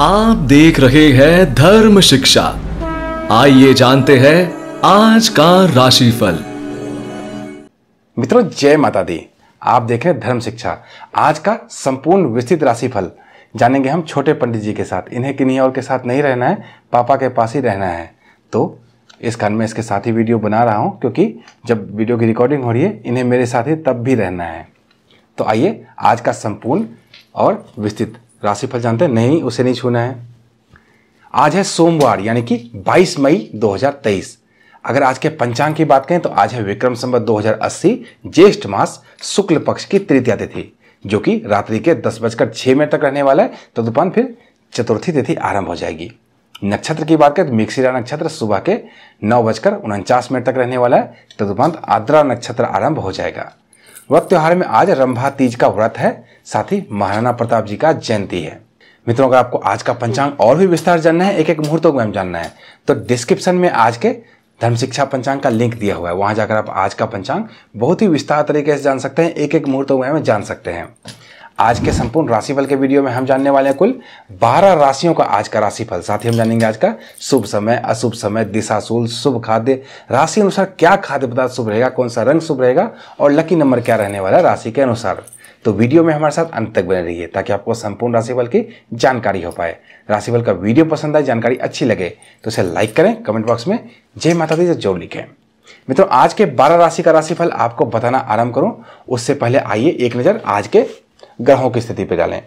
आप देख रहे हैं धर्म शिक्षा आइए जानते हैं आज का राशिफल मित्रों जय माता दी आप देख रहे हैं धर्म शिक्षा आज का संपूर्ण विस्तृत राशिफल जानेंगे हम छोटे पंडित जी के साथ इन्हें किन्हीं और के साथ नहीं रहना है पापा के पास ही रहना है तो इस कारण मैं इसके साथ ही वीडियो बना रहा हूं क्योंकि जब वीडियो की रिकॉर्डिंग हो रही है इन्हें मेरे साथ ही तब भी रहना है तो आइए आज का संपूर्ण और विस्तृत राशिफल जानते हैं नहीं उसे नहीं छूना है आज है सोमवार यानी कि 22 मई 2023 अगर आज के पंचांग की बात करें तो आज है विक्रम संबत 2080 ज्येष्ठ मास शुक्ल पक्ष की तृतीया तिथि जो कि रात्रि के दस बजकर छह मिनट तक रहने वाला है तदुपरांत तो फिर चतुर्थी तिथि आरंभ हो जाएगी नक्षत्र की बात करें तो मिक्सिरा नक्षत्र सुबह के नौ बजकर उनचास मिनट तक रहने वाला है तदुपरांत तो आद्रा नक्षत्र आरंभ हो जाएगा व्रत त्योहार में आज रंभा तीज का व्रत है साथ ही महाराणा प्रताप जी का जयंती है मित्रों अगर आपको आज का पंचांग और भी विस्तार जानना है एक एक मुहूर्तों को जानना है तो डिस्क्रिप्शन में आज के धर्म शिक्षा पंचांग का लिंक दिया हुआ है वहां जाकर आप आज का पंचांग बहुत ही विस्तार तरीके से जान सकते हैं एक एक मुहूर्तों में जान सकते हैं आज के संपूर्ण राशिफल के वीडियो में हम जानने वाले हैं कुल 12 राशियों का आज का राशिफल साथ ही हम जानेंगे आज का शुभ समय अशुभ समय शूल शुभ खाद्य राशि अनुसार क्या खाद्य पदार्थ शुभ रहेगा कौन सा रंग शुभ रहेगा और लकी नंबर क्या रहने वाला राशि के अनुसार तो वीडियो में हमारे साथ अंत तक बने रहिए ताकि आपको संपूर्ण राशिफल की जानकारी हो पाए राशिफल का वीडियो पसंद आए जानकारी अच्छी लगे तो इसे लाइक करें कमेंट बॉक्स में जय माता दी जरूर लिखें मित्रों आज के 12 राशि का राशिफल आपको बताना आरंभ करूं उससे पहले आइए एक नज़र आज के ग्रहों की स्थिति पर डालें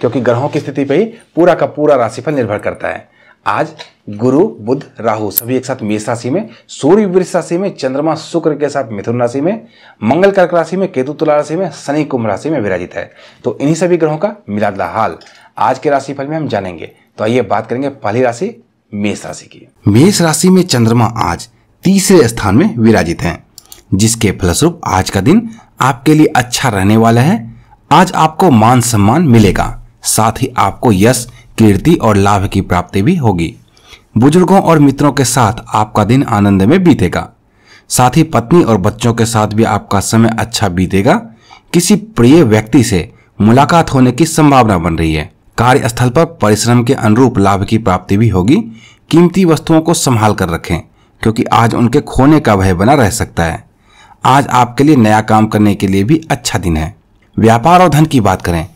क्योंकि ग्रहों की स्थिति पर ही पूरा का पूरा राशिफल निर्भर करता है आज गुरु बुध राहु सभी एक साथ मेष राशि में सूर्य वृक्ष राशि में चंद्रमा शुक्र के साथ मिथुन राशि में मंगल कर्क राशि में केतु तुला राशि में शनि कुंभ राशि में विराजित है तो इन्हीं सभी ग्रहों का मिलादला हाल आज के राशिफल में हम जानेंगे तो आइए बात करेंगे पहली राशि मेष राशि की मेष राशि में चंद्रमा आज तीसरे स्थान में विराजित है जिसके फलस्वरूप आज का दिन आपके लिए अच्छा रहने वाला है आज आपको मान सम्मान मिलेगा साथ ही आपको यश कीर्ति और लाभ की प्राप्ति भी होगी बुजुर्गों और मित्रों के साथ आपका दिन आनंद में बीतेगा साथ ही पत्नी और बच्चों के साथ भी आपका समय अच्छा बीतेगा किसी प्रिय व्यक्ति से मुलाकात होने की संभावना बन रही है कार्यस्थल पर परिश्रम के अनुरूप लाभ की प्राप्ति भी होगी कीमती वस्तुओं को संभाल कर रखें क्योंकि आज उनके खोने का भय बना रह सकता है आज आपके लिए नया काम करने के लिए भी अच्छा दिन है व्यापार और धन की बात करें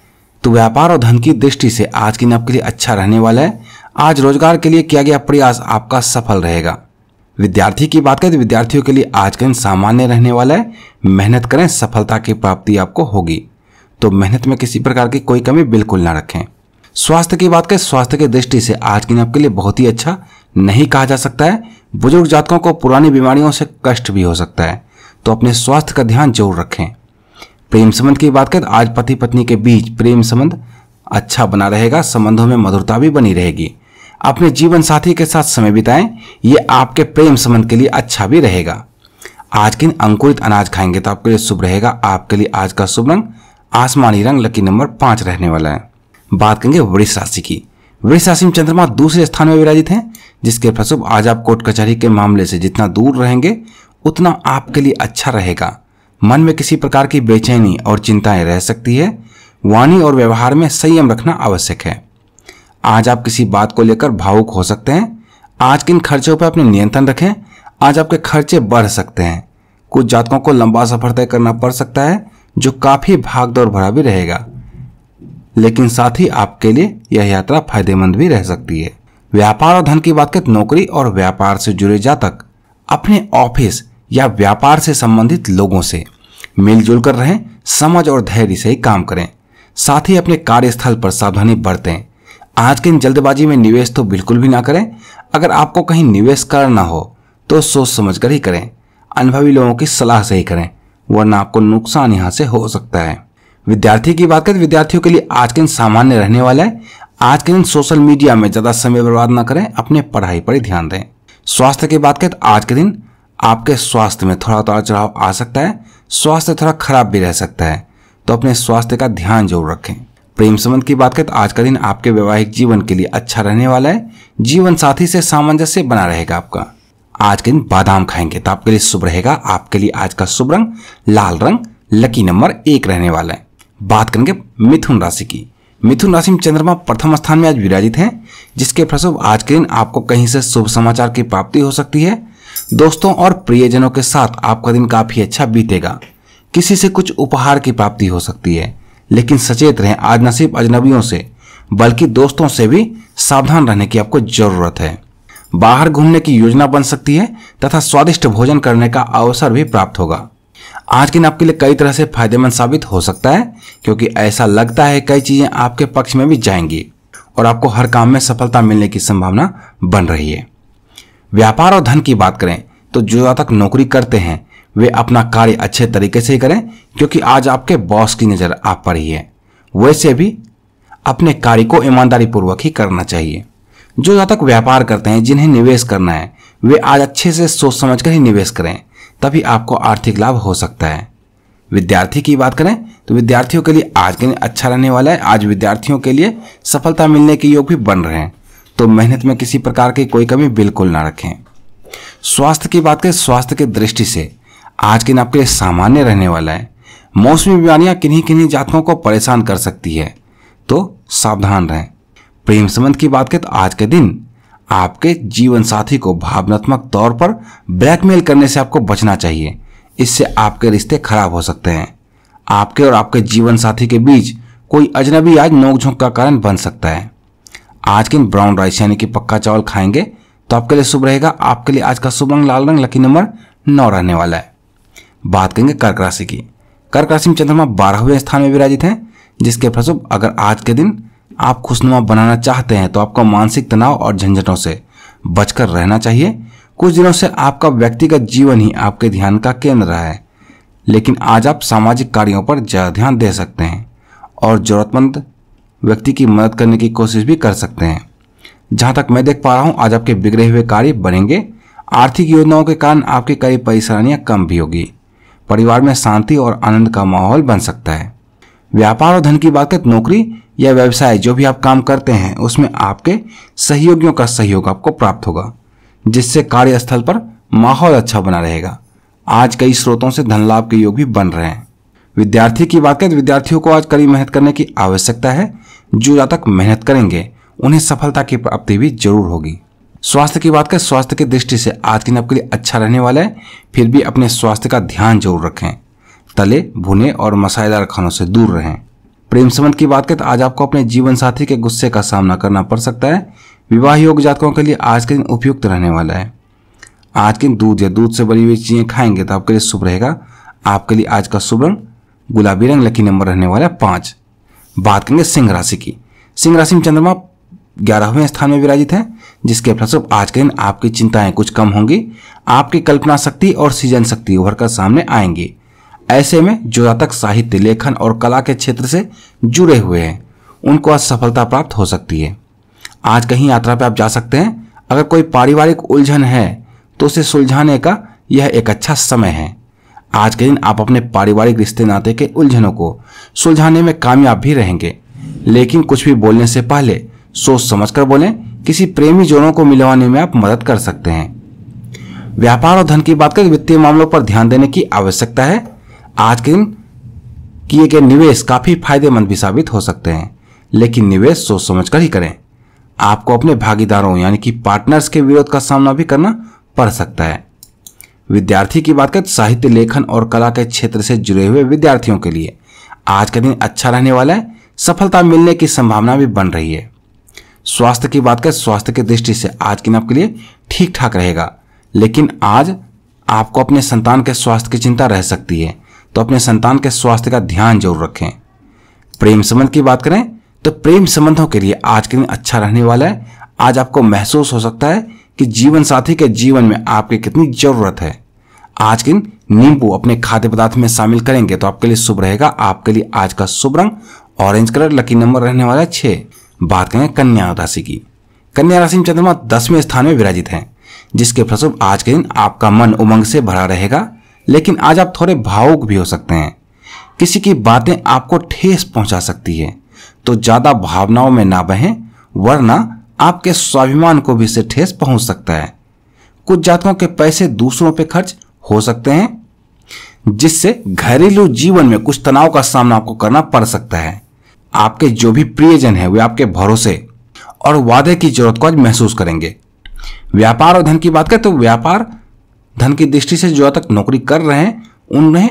तो व्यापार और धन की दृष्टि से आज की दिन आपके लिए अच्छा रहने वाला है आज रोजगार के लिए किया गया प्रयास आपका सफल रहेगा विद्यार्थी की बात करें तो विद्यार्थियों के लिए आज का दिन सामान्य रहने वाला है मेहनत करें सफलता की प्राप्ति आपको होगी तो मेहनत में किसी प्रकार की कोई कमी बिल्कुल ना रखें स्वास्थ्य की बात करें स्वास्थ्य की दृष्टि से आज के दिन आपके लिए बहुत ही अच्छा नहीं कहा जा सकता है बुजुर्ग जातकों को पुरानी बीमारियों से कष्ट भी हो सकता है तो अपने स्वास्थ्य का ध्यान जरूर रखें प्रेम संबंध की बात करें तो आज पति पत्नी के बीच प्रेम संबंध अच्छा बना रहेगा संबंधों में मधुरता भी बनी रहेगी अपने जीवन साथी के साथ समय बिताएं ये आपके प्रेम संबंध के लिए अच्छा भी रहेगा आज किन अंकुरित अनाज खाएंगे तो आपके लिए शुभ रहेगा आपके लिए आज का शुभ रंग आसमानी रंग लकी नंबर पांच रहने वाला है बात करेंगे वृक्ष राशि की वृक्ष राशि में चंद्रमा दूसरे स्थान में विराजित हैं जिसके फलस्वरूप आज आप कोर्ट कचहरी के मामले से जितना दूर रहेंगे उतना आपके लिए अच्छा रहेगा मन में किसी प्रकार की बेचैनी और चिंताएं रह सकती है वाणी और व्यवहार में संयम रखना आवश्यक है आज आप किसी बात को लेकर भावुक हो सकते हैं आज किन खर्चों पर अपने नियंत्रण रखें आज आपके खर्चे बढ़ सकते हैं कुछ जातकों को लंबा सफर तय करना पड़ सकता है जो काफी भागदौड़ भरा भी रहेगा लेकिन साथ ही आपके लिए यह यात्रा फायदेमंद भी रह सकती है व्यापार और धन की बात करें नौकरी और व्यापार से जुड़े जातक अपने ऑफिस या व्यापार से संबंधित लोगों से मिलजुल कर रहें समझ और धैर्य से ही काम करें साथ ही अपने कार्यस्थल पर सावधानी बरतें आज के इन जल्दबाजी में निवेश तो बिल्कुल भी ना करें अगर आपको कहीं निवेश करना हो तो सोच समझ कर ही करें अनुभवी लोगों की सलाह से ही करें वरना आपको नुकसान यहाँ से हो सकता है विद्यार्थी की बात करें तो विद्यार्थियों के लिए आज के दिन सामान्य रहने वाला है आज के दिन सोशल मीडिया में ज़्यादा समय बर्बाद न करें अपने पढ़ाई पर ही ध्यान दें स्वास्थ्य की बात करें तो आज के दिन आपके स्वास्थ्य में थोड़ा उतार तो चढ़ाव आ सकता है स्वास्थ्य थोड़ा खराब भी रह सकता है तो अपने स्वास्थ्य का ध्यान जरूर रखें प्रेम संबंध की बात करें तो आज का दिन आपके वैवाहिक जीवन के लिए अच्छा रहने वाला है जीवन साथी से सामंजस्य बना रहेगा आपका आज के दिन बादाम खाएंगे तो आपके लिए शुभ रहेगा आपके लिए आज का शुभ रंग लाल रंग लकी नंबर एक रहने वाला है बात करेंगे मिथुन राशि की मिथुन राशि में चंद्रमा प्रथम स्थान में आज विराजित है जिसके फलस्वरूप आज के दिन आपको कहीं से शुभ समाचार की प्राप्ति हो सकती है दोस्तों और प्रियजनों के साथ आपका दिन काफी अच्छा बीतेगा किसी से कुछ उपहार की प्राप्ति हो सकती है लेकिन सचेत रहें आज न सिर्फ अजनबियों से बल्कि दोस्तों से भी सावधान रहने की आपको जरूरत है बाहर घूमने की योजना बन सकती है तथा स्वादिष्ट भोजन करने का अवसर भी प्राप्त होगा आज के दिन आपके लिए कई तरह से फायदेमंद साबित हो सकता है क्योंकि ऐसा लगता है कई चीजें आपके पक्ष में भी जाएंगी और आपको हर काम में सफलता मिलने की संभावना बन रही है व्यापार और धन की बात करें तो जो तक नौकरी करते हैं वे अपना कार्य अच्छे तरीके से करें क्योंकि आज आपके बॉस की नज़र आप पर ही है वैसे भी अपने कार्य को ईमानदारी पूर्वक ही करना चाहिए जो जहाँ तक व्यापार करते हैं जिन्हें निवेश करना है वे आज अच्छे से सोच समझ कर ही निवेश करें तभी आपको आर्थिक लाभ हो सकता है विद्यार्थी की बात करें तो विद्यार्थियों के लिए आज के दिन अच्छा रहने वाला है आज विद्यार्थियों के लिए सफलता मिलने के योग भी बन रहे हैं तो मेहनत में किसी प्रकार की कोई कमी बिल्कुल ना रखें स्वास्थ्य की बात करें स्वास्थ्य के दृष्टि से आज के दिन आपके लिए सामान्य रहने वाला है मौसमी बीमारियां किन्हीं किन्हीं जातकों को परेशान कर सकती है तो सावधान रहें प्रेम संबंध की बात करें तो आज के दिन आपके जीवन साथी को भावनात्मक तौर पर ब्लैकमेल करने से आपको बचना चाहिए इससे आपके रिश्ते खराब हो सकते हैं आपके और आपके जीवन साथी के बीच कोई अजनबी आज नोकझोंक का कारण बन सकता है आज के ब्राउन राइस यानी कि पक्का चावल खाएंगे तो आपके लिए शुभ रहेगा आपके लिए आज का शुभ रंग लाल रंग लकी नंबर नौ रहने वाला है बात करेंगे कर्क राशि की कर्क राशि में चंद्रमा बारहवें स्थान में विराजित हैं जिसके फलस्व अगर आज के दिन आप खुशनुमा बनाना चाहते हैं तो आपको मानसिक तनाव और झंझटों से बचकर रहना चाहिए कुछ दिनों से आपका व्यक्तिगत जीवन ही आपके ध्यान का केंद्र रहा है लेकिन आज आप सामाजिक कार्यों पर ज़्यादा ध्यान दे सकते हैं और ज़रूरतमंद व्यक्ति की मदद करने की कोशिश भी कर सकते हैं जहां तक मैं देख पा रहा हूं आज आपके बिगड़े हुए कार्य बनेंगे आर्थिक योजनाओं के कारण आपकी कई परेशानियां कम भी होगी परिवार में शांति और आनंद का माहौल बन सकता है व्यापार और धन की बात करें नौकरी या व्यवसाय जो भी आप काम करते हैं उसमें आपके सहयोगियों का सहयोग आपको प्राप्त होगा जिससे कार्यस्थल पर माहौल अच्छा बना रहेगा आज कई स्रोतों से धन लाभ के योग भी बन रहे हैं विद्यार्थी की बात करें तो विद्यार्थियों को आज कड़ी मेहनत करने की आवश्यकता है जो जातक तक मेहनत करेंगे उन्हें सफलता की प्राप्ति भी जरूर होगी स्वास्थ्य की बात करें स्वास्थ्य की दृष्टि से आज के दिन आपके लिए अच्छा रहने वाला है फिर भी अपने स्वास्थ्य का ध्यान जरूर रखें तले भुने और मसालेदार खानों से दूर रहें प्रेम संबंध की बात करें तो आज आपको अपने जीवन साथी के गुस्से का सामना करना पड़ सकता है विवाह योग जातकों के लिए आज के दिन उपयुक्त रहने वाला है आज के दिन दूध या दूध से बनी हुई चीजें खाएंगे तो आपके लिए शुभ रहेगा आपके लिए आज का शुभ रंग गुलाबी रंग लकी नंबर रहने वाला है पाँच बात करेंगे सिंह राशि की सिंह राशि में चंद्रमा ग्यारहवें स्थान में विराजित है जिसके फलस्वरूप आज के दिन आपकी चिंताएं कुछ कम होंगी आपकी कल्पना शक्ति और सृजन शक्ति उभर कर सामने आएंगी ऐसे में जो जातक साहित्य लेखन और कला के क्षेत्र से जुड़े हुए हैं उनको आज सफलता प्राप्त हो सकती है आज कहीं यात्रा पर आप जा सकते हैं अगर कोई पारिवारिक उलझन है तो उसे सुलझाने का यह एक अच्छा समय है आज के दिन आप अपने पारिवारिक रिश्ते नाते के उलझनों को सुलझाने में कामयाब भी रहेंगे लेकिन कुछ भी बोलने से पहले सोच समझ कर बोलें किसी प्रेमी जोड़ों को मिलवाने में आप मदद कर सकते हैं व्यापार और धन की बात कर वित्तीय मामलों पर ध्यान देने की आवश्यकता है आज के दिन किए गए निवेश काफी फायदेमंद भी साबित हो सकते हैं लेकिन निवेश सोच समझ कर ही करें आपको अपने भागीदारों यानी कि पार्टनर्स के विरोध का सामना भी करना पड़ सकता है विद्यार्थी की बात करें तो साहित्य लेखन और कला के क्षेत्र से जुड़े हुए विद्यार्थियों के लिए आज का दिन अच्छा रहने वाला है सफलता मिलने की संभावना भी बन रही है स्वास्थ्य की बात करें स्वास्थ्य की दृष्टि से आज के दिन आपके लिए ठीक ठाक रहेगा लेकिन आज आपको अपने संतान के स्वास्थ्य की चिंता रह सकती है तो अपने संतान के स्वास्थ्य का ध्यान जरूर रखें प्रेम संबंध की बात करें तो प्रेम संबंधों के लिए आज के दिन अच्छा रहने वाला है आज आपको महसूस हो सकता है कि जीवन साथी के जीवन में आपकी कितनी जरूरत है आज के नींबू अपने खाद्य पदार्थ में शामिल करेंगे तो आपके लिए शुभ रहेगा आपके लिए आज का शुभ रंग ऑरेंज कलर लकी नंबर रहने वाला है छः बात करें कन्या राशि की कन्या राशि में चंद्रमा दसवें स्थान में विराजित है जिसके फलस्वरूप आज के दिन आपका मन उमंग से भरा रहेगा लेकिन आज आप थोड़े भावुक भी हो सकते हैं किसी की बातें आपको ठेस पहुंचा सकती है तो ज़्यादा भावनाओं में ना बहें वरना आपके स्वाभिमान को भी इससे ठेस पहुंच सकता है कुछ जातकों के पैसे दूसरों पर खर्च हो सकते हैं जिससे घरेलू जीवन में कुछ तनाव का सामना आपको करना पड़ सकता है आपके जो भी प्रियजन है वे आपके भरोसे और वादे की जरूरत को आज महसूस करेंगे व्यापार और धन की बात करें तो व्यापार धन की दृष्टि से जो तक नौकरी कर रहे हैं उन्हें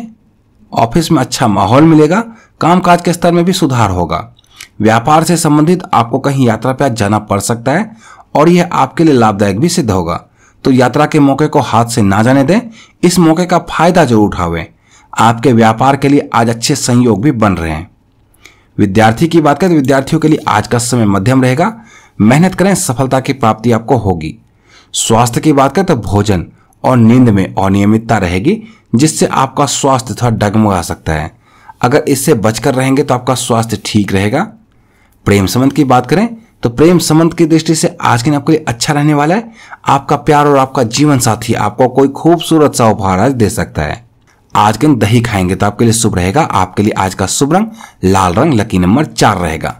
ऑफिस में अच्छा माहौल मिलेगा कामकाज के स्तर में भी सुधार होगा व्यापार से संबंधित आपको कहीं यात्रा पर जाना पड़ सकता है और यह आपके लिए लाभदायक भी सिद्ध होगा तो यात्रा के मौके को हाथ से ना जाने दें इस मौके का फायदा जरूर उठावें आपके व्यापार के लिए आज अच्छे संयोग भी बन रहे हैं विद्यार्थी की बात करें तो विद्यार्थियों के लिए आज का समय मध्यम रहेगा मेहनत करें सफलता की प्राप्ति आपको होगी स्वास्थ्य की बात करें तो भोजन और नींद में अनियमितता रहेगी जिससे आपका स्वास्थ्य थोड़ा डगमगा सकता है अगर इससे बचकर रहेंगे तो आपका स्वास्थ्य ठीक रहेगा प्रेम संबंध की बात करें तो प्रेम संबंध की दृष्टि से आज के दिन आपके लिए अच्छा रहने वाला है आपका प्यार और आपका जीवन साथी आपको कोई खूबसूरत सा उपहार आज दे सकता है आज के दिन दही खाएंगे तो आपके लिए शुभ रहेगा आपके लिए आज का शुभ रंग लाल रंग लकी नंबर चार रहेगा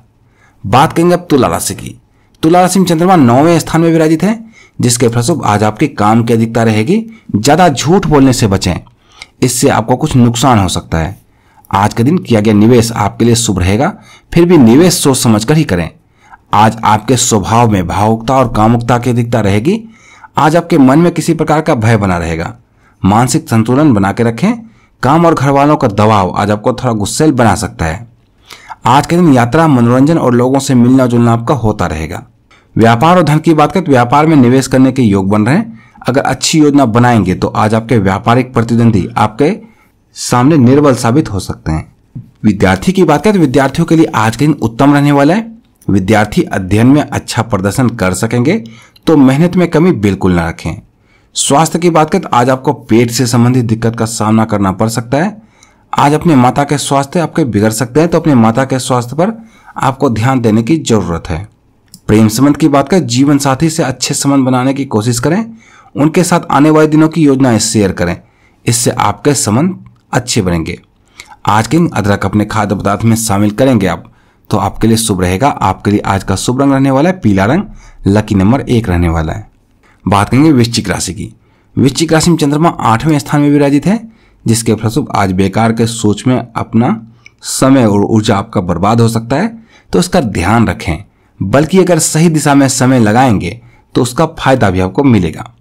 बात करेंगे अब तुला राशि की तुला राशि में चंद्रमा नौवें स्थान में विराजित है जिसके फलस्वरूप आज आपके काम की अधिकता रहेगी ज्यादा झूठ बोलने से बचें इससे आपको कुछ नुकसान हो सकता है आज के दिन किया गया निवेश आपके लिए शुभ रहेगा फिर भी निवेश सोच समझ कर ही करें आज आपके स्वभाव में भावुकता और कामुकता की अधिकता रहेगी आज आपके मन में किसी प्रकार का भय बना रहेगा मानसिक संतुलन बना के रखें काम और घर वालों का दबाव आज आपको थोड़ा गुस्सेल बना सकता है आज के दिन यात्रा मनोरंजन और लोगों से मिलना जुलना आपका होता रहेगा व्यापार और धन की बात करें तो व्यापार में निवेश करने के योग बन रहे हैं अगर अच्छी योजना बनाएंगे तो आज आपके व्यापारिक प्रतिद्वंदी आपके सामने निर्बल साबित हो सकते हैं विद्यार्थी की बात करें तो विद्यार्थियों के लिए आज के दिन उत्तम रहने वाला है विद्यार्थी अध्ययन में अच्छा प्रदर्शन कर सकेंगे तो मेहनत में कमी बिल्कुल ना रखें स्वास्थ्य की बात करें तो आज आपको पेट से संबंधित दिक्कत का सामना करना पड़ सकता है आज अपने माता के स्वास्थ्य आपके बिगड़ सकते हैं तो अपने माता के स्वास्थ्य पर आपको ध्यान देने की जरूरत है प्रेम संबंध की बात करें जीवन साथी से अच्छे संबंध बनाने की कोशिश करें उनके साथ आने वाले दिनों की योजनाएं शेयर करें इससे आपके संबंध अच्छे बनेंगे आज के अदरक अपने खाद्य पदार्थ में शामिल करेंगे आप तो आपके लिए शुभ रहेगा आपके लिए आज का शुभ रंग रहने वाला है पीला रंग लकी नंबर एक रहने वाला है बात करेंगे वृश्चिक राशि की वृश्चिक राशि में चंद्रमा आठवें स्थान में विराजित है जिसके फलस्वरूप आज बेकार के सोच में अपना समय और ऊर्जा आपका बर्बाद हो सकता है तो इसका ध्यान रखें बल्कि अगर सही दिशा में समय लगाएंगे तो उसका फायदा भी आपको मिलेगा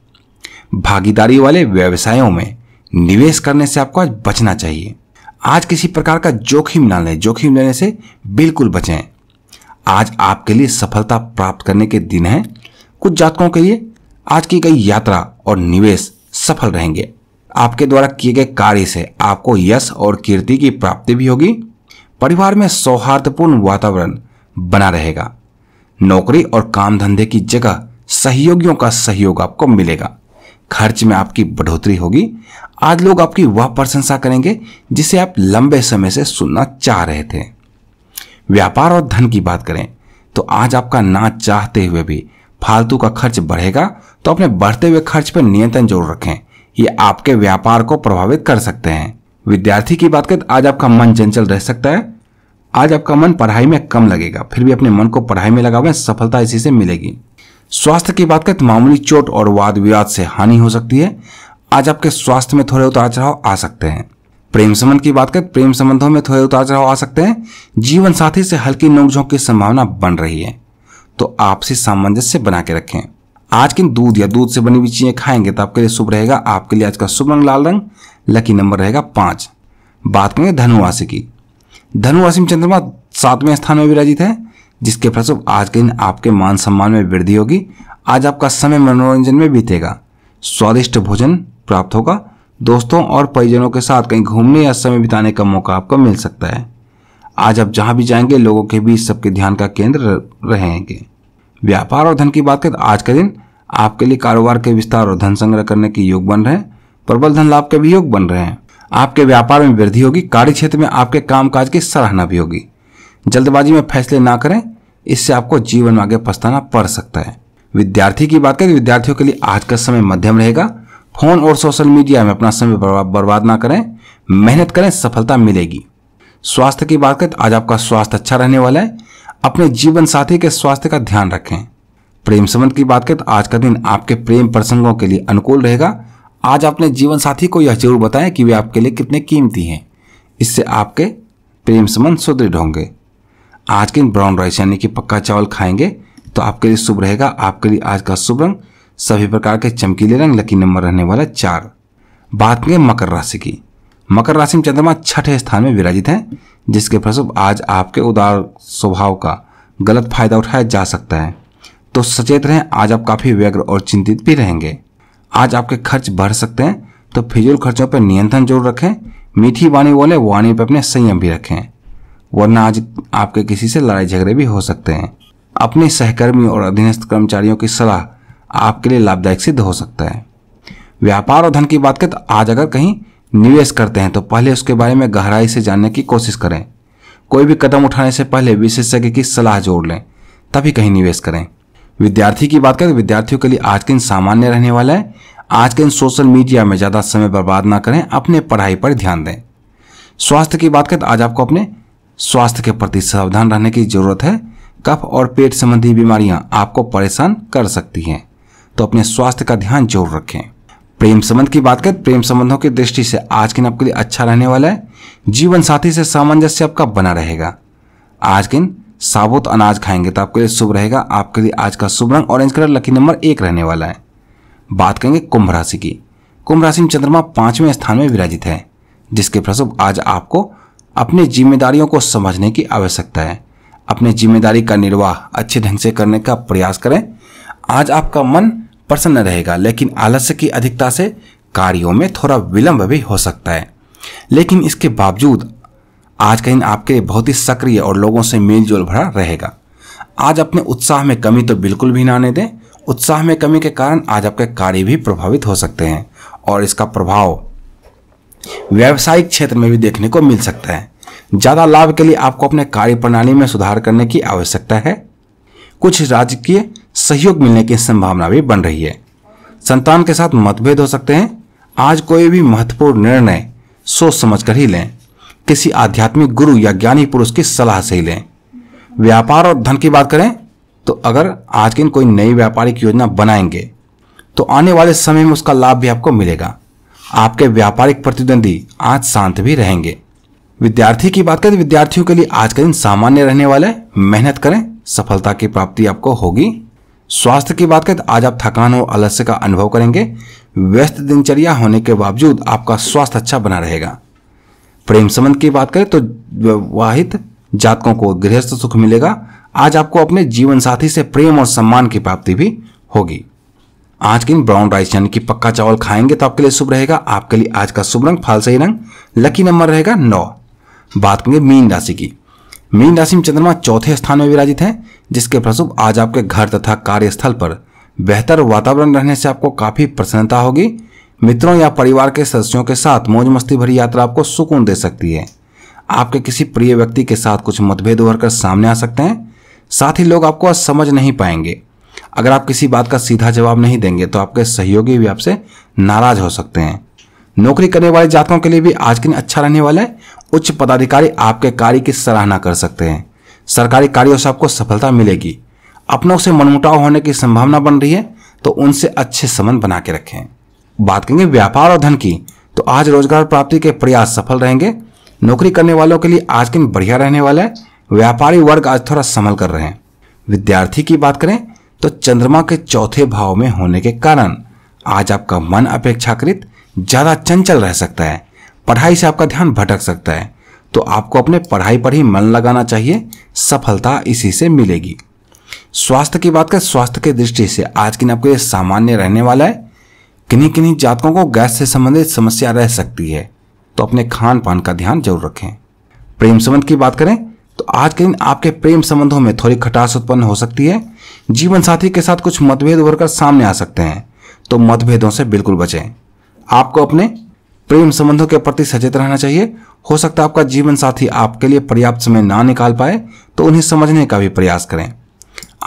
भागीदारी वाले व्यवसायों में निवेश करने से आपको आज बचना चाहिए आज किसी प्रकार का जोखिम ना लें जोखिम लेने से बिल्कुल बचें आज आपके लिए सफलता प्राप्त करने के दिन हैं कुछ जातकों के लिए आज की गई यात्रा और निवेश सफल रहेंगे आपके द्वारा किए गए कार्य से आपको यश और कीर्ति की प्राप्ति भी होगी परिवार में सौहार्दपूर्ण वातावरण बना रहेगा नौकरी और काम धंधे की जगह सहयोगियों का सहयोग आपको मिलेगा खर्च में आपकी बढ़ोतरी होगी आज लोग आपकी वह प्रशंसा करेंगे जिसे आप लंबे समय से सुनना चाह रहे थे व्यापार और धन की बात करें तो आज आपका ना चाहते हुए भी फालतू का खर्च बढ़ेगा तो अपने बढ़ते हुए खर्च पर नियंत्रण जोर रखें ये आपके व्यापार को प्रभावित कर सकते हैं विद्यार्थी की बात करें आज आपका मन चंचल रह सकता है आज आपका मन पढ़ाई में कम लगेगा फिर भी अपने मन को पढ़ाई में लगावें सफलता इसी से मिलेगी स्वास्थ्य की बात करें तो मामूली चोट और वाद विवाद से हानि हो सकती है आज आपके स्वास्थ्य में थोड़े उतार चढ़ाव आ सकते हैं प्रेम संबंध की बात करें तो प्रेम संबंधों में थोड़े उतार चढ़ाव आ सकते हैं जीवन साथी से हल्की नोकझोंक की संभावना बन रही है तो आपसी सामंजस्य बना के रखें आज के दूध या दूध से बनी हुई चीजें खाएंगे तो आपके लिए शुभ रहेगा आपके लिए आज का शुभ रंग लाल रंग लकी नंबर रहेगा पांच बात करेंगे धनुराशि की धनुराशि में चंद्रमा सातवें स्थान में विराजित है जिसके फलस्वरूप आज के दिन आपके मान सम्मान में वृद्धि होगी आज आपका समय मनोरंजन में बीतेगा स्वादिष्ट भोजन प्राप्त होगा दोस्तों और परिजनों के साथ कहीं घूमने या समय बिताने का मौका आपको मिल सकता है आज आप जहां भी जाएंगे लोगों के बीच सबके ध्यान का केंद्र रहेंगे व्यापार और धन की बात करें तो आज का दिन आपके लिए कारोबार के विस्तार और धन संग्रह करने के योग बन रहे हैं प्रबल धन लाभ के भी योग बन रहे हैं आपके व्यापार में वृद्धि होगी कार्य क्षेत्र में आपके कामकाज की सराहना भी होगी जल्दबाजी में फैसले ना करें इससे आपको जीवन में आगे पछताना पड़ सकता है विद्यार्थी की बात करें विद्यार्थियों के लिए आज का समय मध्यम रहेगा फोन और सोशल मीडिया में अपना समय बर्बाद ना करें मेहनत करें सफलता मिलेगी स्वास्थ्य की बात करें तो आज आपका स्वास्थ्य अच्छा रहने वाला है अपने जीवन साथी के स्वास्थ्य का ध्यान रखें प्रेम संबंध की बात करें तो आज का दिन आपके प्रेम प्रसंगों के लिए अनुकूल रहेगा आज अपने जीवन साथी को यह जरूर बताएं कि वे आपके लिए कितने कीमती हैं इससे आपके प्रेम संबंध सुदृढ़ होंगे आज के ब्राउन राइस यानी कि पक्का चावल खाएंगे तो आपके लिए शुभ रहेगा आपके लिए आज का शुभ रंग सभी प्रकार के चमकीले रंग लकी नंबर रहने वाला चार बात करें मकर राशि की मकर राशि में चंद्रमा छठे स्थान में विराजित हैं जिसके फलस्वरूप आज आपके उदार स्वभाव का गलत फायदा उठाया जा सकता है तो सचेत रहें आज आप काफ़ी व्यग्र और चिंतित भी रहेंगे आज आपके खर्च बढ़ सकते हैं तो फिजूल खर्चों पर नियंत्रण जरूर रखें मीठी वाणी बोले वाणी पर अपने संयम भी रखें वरना आज आपके किसी से लड़ाई झगड़े भी हो सकते हैं अपने सहकर्मियों और अधीनस्थ कर्मचारियों की सलाह आपके लिए लाभदायक सिद्ध हो सकता है व्यापार और धन की बात करें तो आज अगर कहीं निवेश करते हैं तो पहले उसके बारे में गहराई से जानने की कोशिश करें कोई भी कदम उठाने से पहले विशेषज्ञ की सलाह जोड़ लें तभी कहीं निवेश करें विद्यार्थी की बात करें तो विद्यार्थियों के लिए आज के दिन सामान्य रहने वाला है आज के दिन सोशल मीडिया में ज़्यादा समय बर्बाद ना करें अपने पढ़ाई पर ध्यान दें स्वास्थ्य की बात करें तो आज आपको अपने स्वास्थ्य के प्रति सावधान रहने की जरूरत है कफ और पेट संबंधी बीमारियां आपको परेशान कर सकती हैं तो अपने स्वास्थ्य का ध्यान जरूर रखें प्रेम संबंध की बात करें प्रेम संबंधों की दृष्टि से आज के दिन आपके लिए अच्छा रहने वाला है जीवन साथी से सामंजस्य आपका बना रहेगा आज दिन साबुत अनाज खाएंगे तो आपके लिए शुभ रहेगा आपके लिए आज का शुभ रंग ऑरेंज कलर लकी नंबर एक रहने वाला है बात करेंगे कुंभ राशि की कुंभ राशि में चंद्रमा पांचवें स्थान में विराजित है जिसके प्रसुभ आज आपको अपनी जिम्मेदारियों को समझने की आवश्यकता है अपनी जिम्मेदारी का निर्वाह अच्छे ढंग से करने का प्रयास करें आज आपका मन प्रसन्न रहेगा लेकिन आलस्य की अधिकता से कार्यों में थोड़ा विलंब भी हो सकता है लेकिन इसके बावजूद आज का दिन आपके बहुत ही सक्रिय और लोगों से मेलजोल भरा रहेगा आज अपने उत्साह में कमी तो बिल्कुल भी ना आने दें उत्साह में कमी के कारण आज आपके कार्य भी प्रभावित हो सकते हैं और इसका प्रभाव व्यावसायिक क्षेत्र में भी देखने को मिल सकता है ज्यादा लाभ के लिए आपको अपने कार्य प्रणाली में सुधार करने की आवश्यकता है कुछ राजकीय सहयोग मिलने की संभावना भी बन रही है संतान के साथ मतभेद हो सकते हैं आज कोई भी महत्वपूर्ण निर्णय सोच समझ कर ही लें किसी आध्यात्मिक गुरु या ज्ञानी पुरुष की सलाह से ही लें व्यापार और धन की बात करें तो अगर आज दिन कोई नई व्यापारिक योजना बनाएंगे तो आने वाले समय में उसका लाभ भी आपको मिलेगा आपके व्यापारिक प्रतिद्वंदी आज शांत भी रहेंगे विद्यार्थी की बात करें तो विद्यार्थियों के लिए आज का दिन सामान्य रहने वाला है मेहनत करें सफलता की प्राप्ति आपको होगी स्वास्थ्य की बात करें तो आज आप थकान और आलस्य का अनुभव करेंगे व्यस्त दिनचर्या होने के बावजूद आपका स्वास्थ्य अच्छा बना रहेगा प्रेम संबंध की बात करें तो वैवाहित जातकों को गृहस्थ सुख मिलेगा आज आपको अपने जीवन साथी से प्रेम और सम्मान की प्राप्ति भी होगी आज के ब्राउन राइस यानी कि पक्का चावल खाएंगे तो आपके लिए शुभ रहेगा आपके लिए आज का शुभ रंग फाल रंग लकी नंबर रहेगा नौ बात करेंगे मीन राशि की मीन राशि में चंद्रमा चौथे स्थान में विराजित है जिसके फलस्वरूप आज आपके घर तथा कार्यस्थल पर बेहतर वातावरण रहने से आपको काफी प्रसन्नता होगी मित्रों या परिवार के सदस्यों के साथ मौज मस्ती भरी यात्रा आपको सुकून दे सकती है आपके किसी प्रिय व्यक्ति के साथ कुछ मतभेद उभर कर सामने आ सकते हैं साथ ही लोग आपको समझ नहीं पाएंगे अगर आप किसी बात का सीधा जवाब नहीं देंगे तो आपके सहयोगी भी आपसे नाराज हो सकते हैं नौकरी करने वाले जातकों के लिए भी आज के दिन अच्छा रहने वाला है उच्च पदाधिकारी आपके कार्य की सराहना कर सकते हैं सरकारी कार्यों से आपको सफलता मिलेगी अपनों से मनमुटाव होने की संभावना बन रही है तो उनसे अच्छे संबंध बना के रखें बात करेंगे व्यापार और धन की तो आज रोजगार प्राप्ति के प्रयास सफल रहेंगे नौकरी करने वालों के लिए आज के दिन बढ़िया रहने वाला है व्यापारी वर्ग आज थोड़ा संभल कर रहे हैं विद्यार्थी की बात करें तो चंद्रमा के चौथे भाव में होने के कारण आज आपका मन अपेक्षाकृत ज़्यादा चंचल रह सकता है पढ़ाई से आपका ध्यान भटक सकता है तो आपको अपने पढ़ाई पर ही मन लगाना चाहिए सफलता इसी से मिलेगी स्वास्थ्य की बात करें स्वास्थ्य की दृष्टि से आज के दिन यह सामान्य रहने वाला है किन्हीं किन्हीं जातकों को गैस से संबंधित समस्या रह सकती है तो अपने खान पान का ध्यान जरूर रखें प्रेम संबंध की बात करें तो आज के दिन आपके प्रेम संबंधों में थोड़ी खटास उत्पन्न हो सकती है जीवन साथी के साथ कुछ मतभेद उभर कर सामने आ सकते हैं तो मतभेदों से बिल्कुल बचें आपको अपने प्रेम संबंधों के प्रति सचेत रहना चाहिए हो सकता है आपका जीवन साथी आपके लिए पर्याप्त समय ना निकाल पाए तो उन्हें समझने का भी प्रयास करें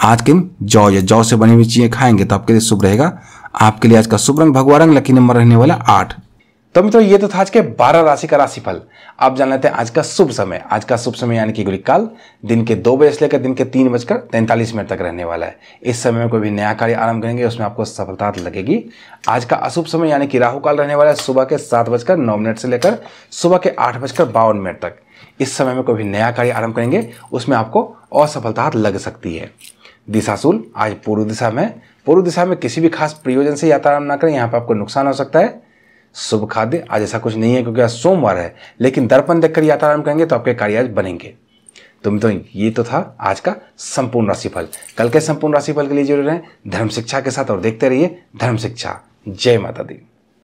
आज के दिन जौ या जौ से बनी हुई चीजें खाएंगे तो आपके लिए शुभ रहेगा आपके लिए आज का शुभ रंग भगवा रंग लकी नंबर रहने वाला आठ तो मित्रों ये तो था आज के 12 राशि का राशिफल आप जान लेते हैं आज का शुभ समय आज का शुभ समय यानी कि गुलिक काल दिन के दो बजे से लेकर दिन के तीन बजकर तैंतालीस मिनट तक रहने वाला है इस समय में कोई भी नया कार्य आरंभ करेंगे उसमें आपको सफलता लगेगी आज का अशुभ समय यानी कि राहु काल रहने वाला है सुबह के सात बजकर नौ मिनट से लेकर सुबह के आठ बजकर बावन मिनट तक इस समय में कोई भी नया कार्य आरंभ करेंगे उसमें आपको असफलता लग सकती है दिशाशूल आज पूर्व दिशा में पूर्व दिशा में किसी भी खास प्रयोजन से यात्रा आरंभ ना करें यहाँ पर आपको नुकसान हो सकता है शुभ खाद्य आज ऐसा कुछ नहीं है क्योंकि आज सोमवार है लेकिन दर्पण देखकर यात्रा आराम करेंगे तो आपके कार्य आज बनेंगे तो मित्रों ये तो था आज का संपूर्ण राशिफल कल के संपूर्ण राशिफल के लिए जुड़े रहें धर्म शिक्षा के साथ और देखते रहिए धर्म शिक्षा जय माता दी